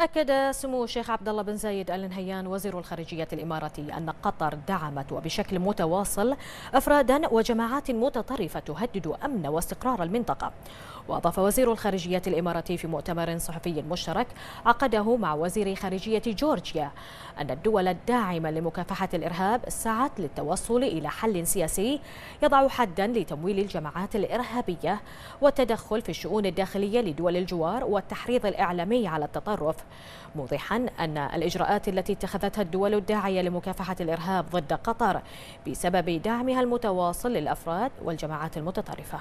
أكد سمو الشيخ عبد الله بن زايد آل نهيان وزير الخارجية الإماراتي أن قطر دعمت وبشكل متواصل أفرادا وجماعات متطرفة تهدد أمن واستقرار المنطقة وأضاف وزير الخارجية الإماراتي في مؤتمر صحفي مشترك عقده مع وزير خارجية جورجيا أن الدول الداعمة لمكافحة الإرهاب سعت للتوصل إلى حل سياسي يضع حدا لتمويل الجماعات الإرهابية والتدخل في الشؤون الداخلية لدول الجوار والتحريض الإعلامي على التطرف موضحا أن الإجراءات التي اتخذتها الدول الداعية لمكافحة الإرهاب ضد قطر بسبب دعمها المتواصل للأفراد والجماعات المتطرفة